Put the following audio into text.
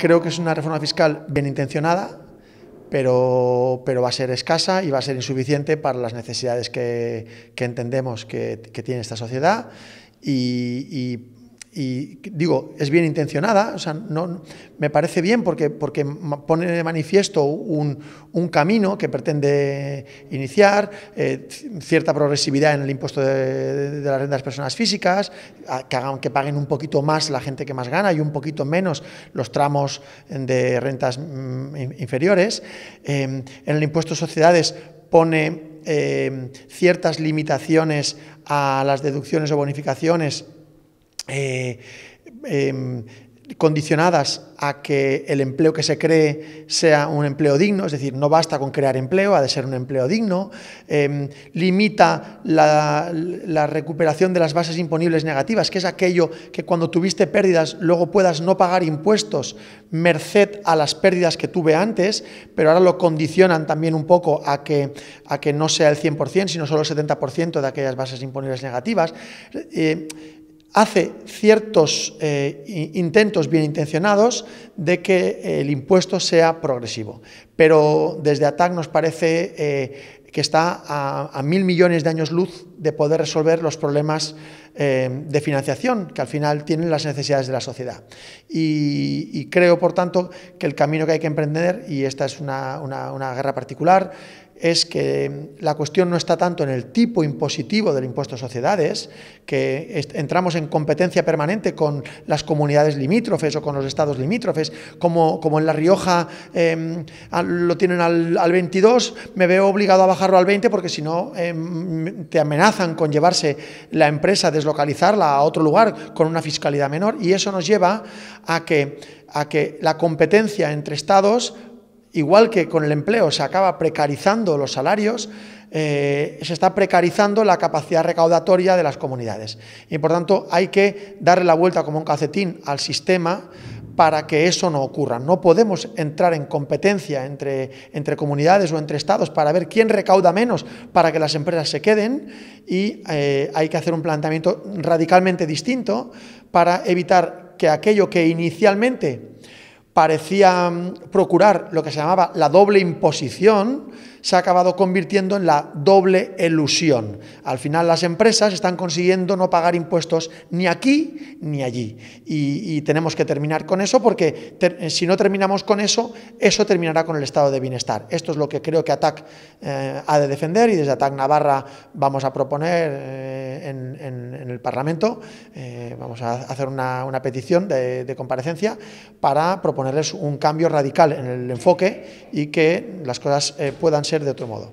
Creo que es una reforma fiscal bien intencionada, pero, pero va a ser escasa y va a ser insuficiente para las necesidades que, que entendemos que, tiene esta sociedad y, y y digo, es bien intencionada, o sea, no, me parece bien porque, porque pone de manifiesto un, camino que pretende iniciar, eh, cierta progresividad en el impuesto de, las rentas de personas físicas, que, hagan, que paguen un poquito más la gente que más gana y un poquito menos los tramos de rentas mm, inferiores. Em, en el impuesto de sociedades pone eh, ciertas limitaciones a las deducciones o bonificaciones eh, em, condicionadas a que el empleo que se cree sea un empleo digno, es decir, no basta con crear empleo, ha de ser un empleo digno, em, limita la, recuperación de las bases imponibles negativas, que es aquello que cuando tuviste pérdidas luego puedas no pagar impuestos merced a las pérdidas que tuve antes, pero ahora lo condicionan también un poco a que, a que no sea el 100%, sino solo el 70% de aquellas bases imponibles negativas. Eh, hace ciertos eh, intentos bien intencionados de que el impuesto sea progresivo. Pero desde ATAC nos parece eh, que está a, mil millones de años luz de poder resolver los problemas eh, de financiación que al final tienen las necesidades de la sociedad. Y, creo, por tanto, que el camino que hay que emprender, y esta es una guerra particular, es que la cuestión no está tanto en el tipo impositivo del impuesto a sociedades, que entramos en competencia permanente con las comunidades limítrofes o con los estados limítrofes, como, en La Rioja em, lo tienen al, 22, me veo obligado a bajarlo al 20 porque si no em, te amenazan con llevarse la empresa, deslocalizarla a otro lugar con una fiscalidad menor y eso nos lleva a que, a que la competencia entre estados igual que con el empleo se acaba precarizando los salarios, eh, se está precarizando la capacidad recaudatoria de las comunidades. Y por tanto hay que darle la vuelta como un calcetín al sistema para que eso no ocurra. No podemos entrar en competencia entre, entre comunidades o entre estados para ver quién recauda menos para que las empresas se queden y eh, hay que hacer un planteamiento radicalmente distinto para evitar que aquello que inicialmente parecía mm, procurar lo que se llamaba la doble imposición, se ha acabado convirtiendo en la doble ilusión. Al final las empresas están consiguiendo no pagar impuestos ni aquí ni allí. Y, tenemos que terminar con eso porque eh, si no terminamos con eso, eso terminará con el estado de bienestar. Esto es lo que creo que ATAC eh, ha de defender y desde ATAC Navarra vamos a proponer... Eh, en, el Parlamento. Eh, vamos a hacer una, petición de, comparecencia para proponerles un cambio radical en el enfoque y que las cosas eh, puedan ser de otro modo.